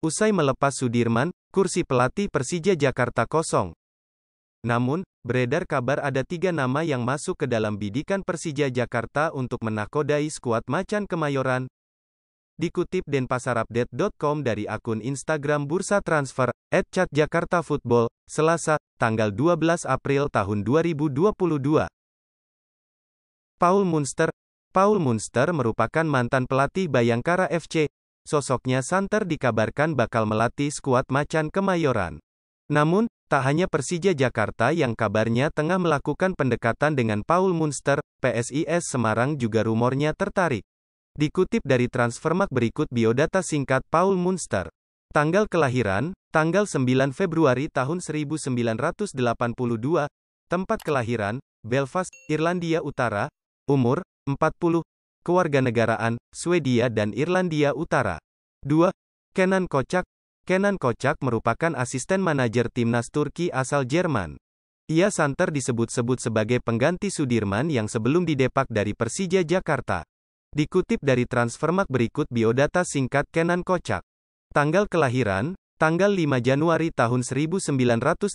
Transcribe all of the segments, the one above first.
Usai melepas Sudirman, kursi pelatih Persija Jakarta kosong. Namun, beredar kabar ada tiga nama yang masuk ke dalam bidikan Persija Jakarta untuk menakodai skuad Macan Kemayoran. Dikutip denpasarupdate.com dari akun Instagram Bursa Transfer, @catjakartafootball, Selasa, tanggal 12 April tahun 2022. Paul Munster Paul Munster merupakan mantan pelatih Bayangkara FC, sosoknya Santer dikabarkan bakal melatih skuad Macan Kemayoran. Namun, tak hanya Persija Jakarta yang kabarnya tengah melakukan pendekatan dengan Paul Munster, PSIS Semarang juga rumornya tertarik. Dikutip dari Transfermark berikut biodata singkat Paul Munster. Tanggal kelahiran, tanggal 9 Februari tahun 1982, tempat kelahiran, Belfast, Irlandia Utara, umur, 40, kewarganegaraan, Swedia dan Irlandia Utara. 2. Kenan Kocak Kenan Kocak merupakan asisten manajer timnas Turki asal Jerman. Ia santer disebut-sebut sebagai pengganti Sudirman yang sebelum didepak dari Persija Jakarta. Dikutip dari Transfermarkt berikut biodata singkat Kenan Kocak. Tanggal kelahiran, tanggal 5 Januari tahun 1981,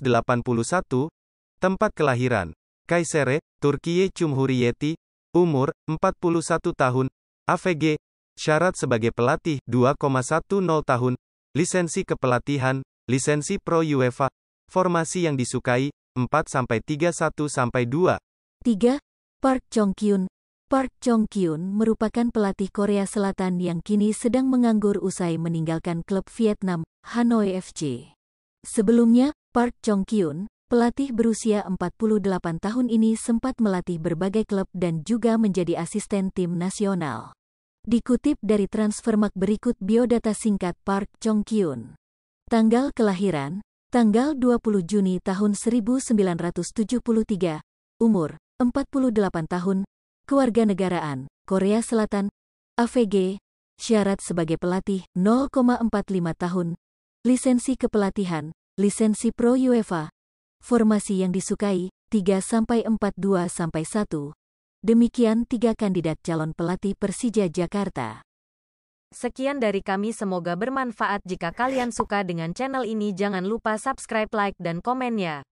tempat kelahiran, Kayseri, Turkiye Cumhuriyeti, Umur, 41 tahun. AVG, syarat sebagai pelatih, 2,10 tahun. Lisensi kepelatihan, lisensi pro UEFA. Formasi yang disukai, 4-31-2. 3. Park Chong kyun Park Jong-kyun merupakan pelatih Korea Selatan yang kini sedang menganggur usai meninggalkan klub Vietnam, Hanoi FC. Sebelumnya, Park Jong-kyun Pelatih berusia 48 tahun ini sempat melatih berbagai klub dan juga menjadi asisten tim nasional. Dikutip dari Transfermarkt berikut biodata singkat Park Chong Kyun. Tanggal kelahiran, tanggal 20 Juni tahun 1973, umur 48 tahun, kewarganegaraan, Korea Selatan, AVG, syarat sebagai pelatih 0,45 tahun, lisensi kepelatihan, lisensi pro UEFA, formasi yang disukai, 3-4-2-1. Demikian tiga kandidat calon pelatih Persija Jakarta. Sekian dari kami semoga bermanfaat jika kalian suka dengan channel ini jangan lupa subscribe like dan komen ya.